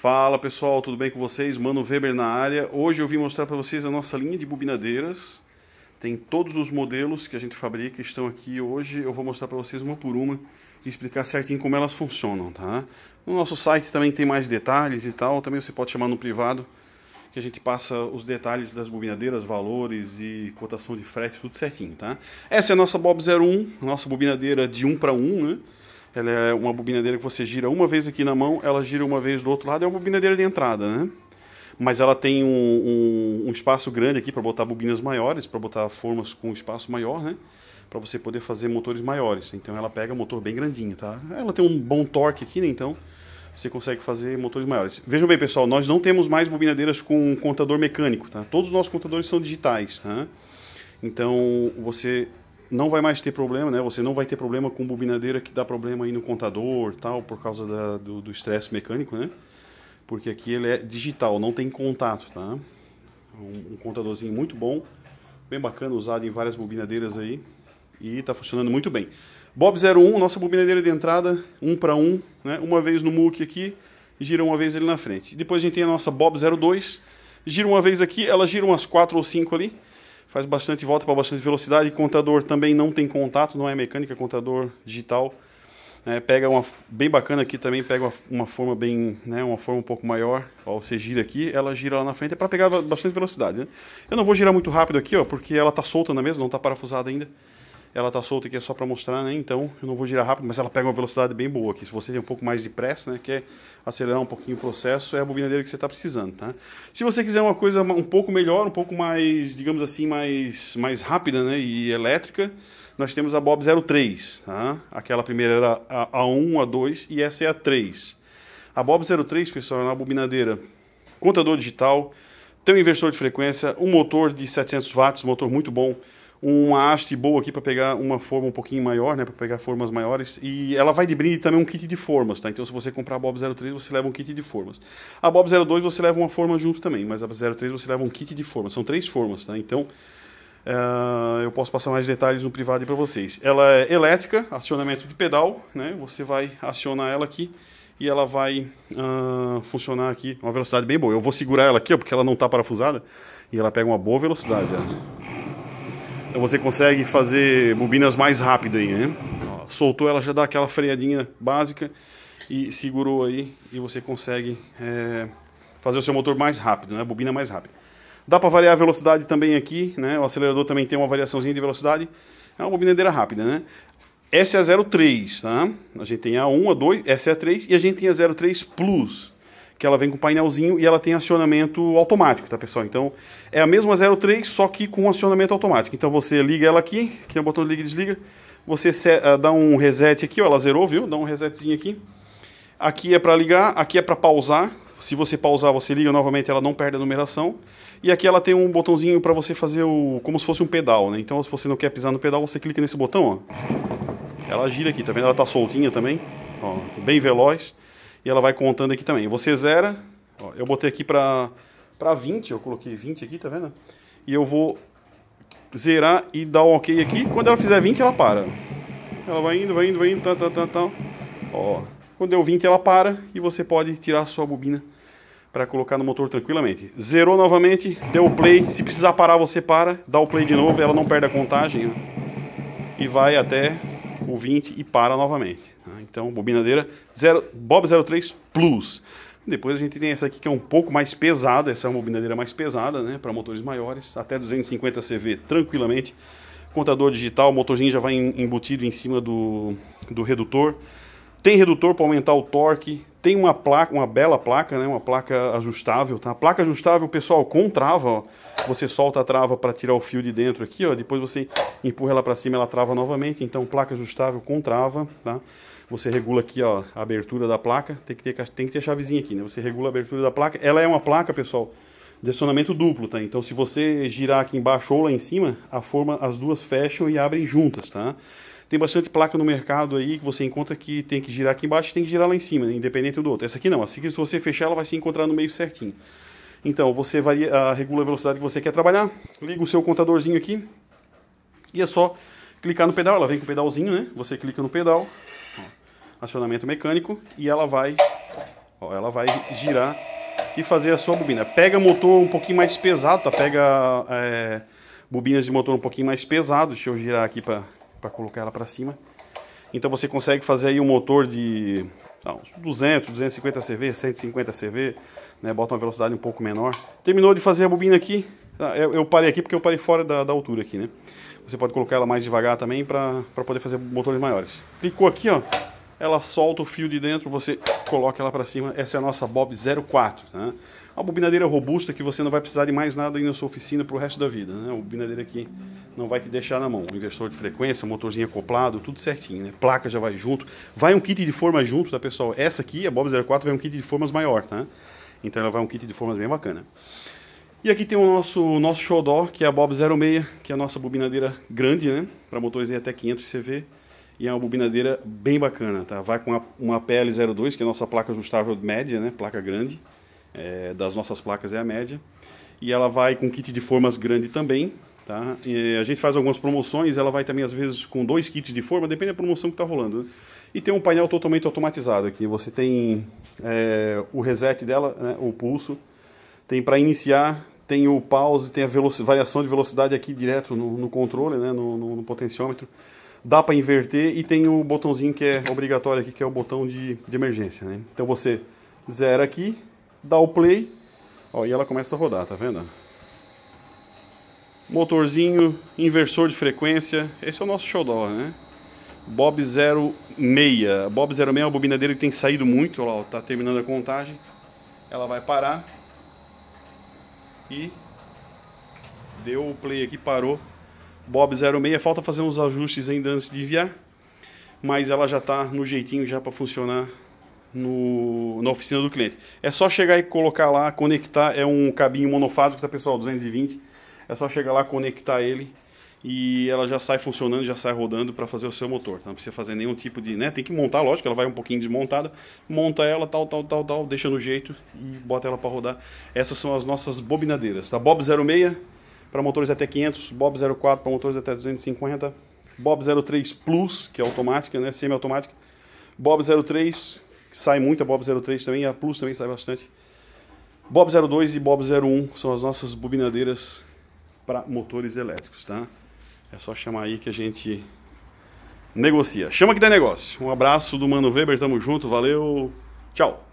Fala pessoal, tudo bem com vocês? Mano Weber na área. Hoje eu vim mostrar para vocês a nossa linha de bobinadeiras. Tem todos os modelos que a gente fabrica estão aqui hoje. Eu vou mostrar para vocês uma por uma e explicar certinho como elas funcionam, tá? No nosso site também tem mais detalhes e tal. Também você pode chamar no privado que a gente passa os detalhes das bobinadeiras, valores e cotação de frete, tudo certinho, tá? Essa é a nossa Bob 01, nossa bobinadeira de 1 para 1, né? Ela é uma bobinadeira que você gira uma vez aqui na mão, ela gira uma vez do outro lado, é uma bobinadeira de entrada, né? Mas ela tem um, um, um espaço grande aqui para botar bobinas maiores, para botar formas com espaço maior, né? Para você poder fazer motores maiores. Então ela pega motor bem grandinho, tá? Ela tem um bom torque aqui, né? Então você consegue fazer motores maiores. Vejam bem, pessoal, nós não temos mais bobinadeiras com contador mecânico, tá? Todos os nossos contadores são digitais, tá? Então você não vai mais ter problema, né? Você não vai ter problema com bobinadeira que dá problema aí no contador, tal, por causa da, do estresse mecânico, né? Porque aqui ele é digital, não tem contato, tá? Um, um, contadorzinho muito bom, bem bacana, usado em várias bobinadeiras aí e tá funcionando muito bem. Bob 01, nossa bobinadeira de entrada, um para um, né? Uma vez no MUC aqui, gira uma vez ali na frente. Depois a gente tem a nossa Bob 02, gira uma vez aqui, ela gira umas quatro ou cinco ali faz bastante volta para bastante velocidade. Contador também não tem contato, não é mecânica, é contador digital. É, pega uma bem bacana aqui também, pega uma, uma, forma bem, né, uma forma um pouco maior. Ó, você gira aqui, ela gira lá na frente, é para pegar bastante velocidade. Né? Eu não vou girar muito rápido aqui, ó, porque ela está solta na mesa, não está parafusada ainda ela está solta aqui é só para mostrar, né? Então eu não vou girar rápido, mas ela pega uma velocidade bem boa aqui. Se você tem um pouco mais de pressa, né? Quer acelerar um pouquinho o processo, é a bobinadeira que você está precisando, tá? Se você quiser uma coisa um pouco melhor, um pouco mais, digamos assim, mais, mais rápida, né? E elétrica, nós temos a Bob 03, tá? Aquela primeira era a, a 1, a 2 e essa é a 3. A Bob 03, pessoal, é uma bobinadeira contador digital, tem um inversor de frequência, um motor de 700 watts, motor muito bom, uma haste boa aqui para pegar uma forma um pouquinho maior, né, para pegar formas maiores. E ela vai de brinde também um kit de formas, tá? Então se você comprar a Bob 03, você leva um kit de formas. A Bob 02 você leva uma forma junto também, mas a 03 você leva um kit de formas. São três formas, tá? Então uh, eu posso passar mais detalhes no privado para vocês. Ela é elétrica, acionamento de pedal, né? Você vai acionar ela aqui e ela vai uh, funcionar aqui uma velocidade bem boa. Eu vou segurar ela aqui, ó, porque ela não está parafusada, e ela pega uma boa velocidade. Então você consegue fazer bobinas mais rápido aí, né? Ó, soltou, ela já dá aquela freadinha básica e segurou aí e você consegue é, fazer o seu motor mais rápido, né? Bobina mais rápida. Dá para variar a velocidade também aqui, né? O acelerador também tem uma variaçãozinha de velocidade. É uma bobinadeira rápida, né? Essa é a 03, tá? A gente tem a 1, a 2, essa é a 3 e a gente tem a 03 Plus que ela vem com painelzinho e ela tem acionamento automático, tá pessoal? Então é a mesma 03, só que com acionamento automático. Então você liga ela aqui, aqui é o botão de liga e desliga, você ah, dá um reset aqui, ó, ela zerou, viu? Dá um resetzinho aqui. Aqui é para ligar, aqui é para pausar. Se você pausar, você liga novamente, ela não perde a numeração. E aqui ela tem um botãozinho para você fazer o como se fosse um pedal, né? Então se você não quer pisar no pedal, você clica nesse botão, ó. Ela gira aqui, tá vendo? Ela tá soltinha também, ó, bem veloz. E ela vai contando aqui também. Você zera, ó, eu botei aqui para 20, eu coloquei 20 aqui, tá vendo? E eu vou zerar e dar o ok aqui. Quando ela fizer 20, ela para. Ela vai indo, vai indo, vai indo, tá, tá, tá, tá. Ó, quando deu 20, ela para e você pode tirar a sua bobina para colocar no motor tranquilamente. Zerou novamente, deu o play. Se precisar parar, você para, dá o play de novo, ela não perde a contagem. Ó, né? e vai até o 20 e para novamente. Então, bobinadeira zero, Bob 03 Plus. Depois a gente tem essa aqui que é um pouco mais pesada, essa é uma bobinadeira mais pesada, né, para motores maiores, até 250 CV tranquilamente. Contador digital, o motorzinho já vai embutido em cima do, do redutor. Tem redutor para aumentar o torque, tem uma placa, uma bela placa, né, uma placa ajustável, tá? Placa ajustável, pessoal, com trava, ó você solta a trava para tirar o fio de dentro aqui, ó, depois você empurra ela para cima, ela trava novamente, então placa ajustável com trava, tá? Você regula aqui, ó, a abertura da placa, tem que ter tem que ter chavezinha aqui, né? Você regula a abertura da placa. Ela é uma placa, pessoal, de acionamento duplo, tá? Então se você girar aqui embaixo ou lá em cima, a forma as duas fecham e abrem juntas, tá? Tem bastante placa no mercado aí que você encontra que tem que girar aqui embaixo e tem que girar lá em cima, né? independente do outro. Essa aqui não, assim que se você fechar ela vai se encontrar no meio certinho. Então, você varia, ah, regula a velocidade que você quer trabalhar, liga o seu contadorzinho aqui e é só clicar no pedal. Ela vem com o pedalzinho, né? Você clica no pedal, ó, acionamento mecânico, e ela vai, ó, ela vai girar e fazer a sua bobina. Pega motor um pouquinho mais pesado, tá? Pega é, bobinas de motor um pouquinho mais pesado. Deixa eu girar aqui para colocar ela para cima. Então você consegue fazer aí um motor de então, 200, 250 CV, 150 CV, né? Bota uma velocidade um pouco menor. Terminou de fazer a bobina aqui. Ah, eu, parei aqui porque eu parei fora da, da, altura aqui, né? Você pode colocar ela mais devagar também para poder fazer motores maiores. Clicou aqui, ó ela solta o fio de dentro, você coloca ela para cima. Essa é a nossa Bob 04. Né? Uma bobinadeira robusta que você não vai precisar de mais nada aí na sua oficina para o resto da vida. Né? Uma bobinadeira aqui não vai te deixar na mão. Inversor de frequência, motorzinho acoplado, tudo certinho. Né? Placa já vai junto. Vai um kit de formas junto, tá pessoal? Essa aqui, a Bob 04, vai um kit de formas maior, tá? Então ela vai um kit de formas bem bacana. E aqui tem o nosso, nosso show door que é a Bob 06, que é a nossa bobinadeira grande, né? Para motores até 500 CV. E é uma bobinadeira bem bacana, tá? Vai com uma, uma PL02, que é a nossa placa ajustável média, né? Placa grande. É, das nossas placas é a média. E ela vai com kit de formas grande também, tá? E a gente faz algumas promoções, ela vai também às vezes com dois kits de forma, depende da promoção que está rolando. Né? E tem um painel totalmente automatizado aqui. Você tem é, o reset dela, né? o pulso. Tem para iniciar, tem o pause, tem a variação de velocidade aqui direto no, no controle, né, no, no, no potenciômetro dá para inverter e tem o botãozinho que é obrigatório aqui, que é o botão de, de emergência, né? Então você zera aqui, dá o play, ó, e ela começa a rodar, tá vendo? Motorzinho, inversor de frequência, esse é o nosso xodó, né? Bob 06, Bob 06 é a bobina dele que tem saído muito, ó, tá terminando a contagem, ela vai parar e deu o play aqui, parou, Bob 06, falta fazer uns ajustes ainda antes de enviar, mas ela já está no jeitinho já para funcionar no, na oficina do cliente. É só chegar e colocar lá, conectar, é um cabinho monofásico, tá pessoal, 220, é só chegar lá, conectar ele e ela já sai funcionando, já sai rodando para fazer o seu motor. Não precisa fazer nenhum tipo de, né? Tem que montar, lógico, ela vai um pouquinho desmontada, monta ela, tal, tal, tal, tal, deixa no jeito e bota ela para rodar. Essas são as nossas bobinadeiras, tá? Bob 06 para motores até 500, Bob 04 para motores até 250, Bob 03 Plus, que é automática, né, semi-automática, Bob 03, que sai muito, a Bob 03 também, a Plus também sai bastante. Bob 02 e Bob 01 são as nossas bobinadeiras para motores elétricos, tá? É só chamar aí que a gente negocia. Chama que dá negócio. Um abraço do Mano Weber, tamo junto, valeu, tchau.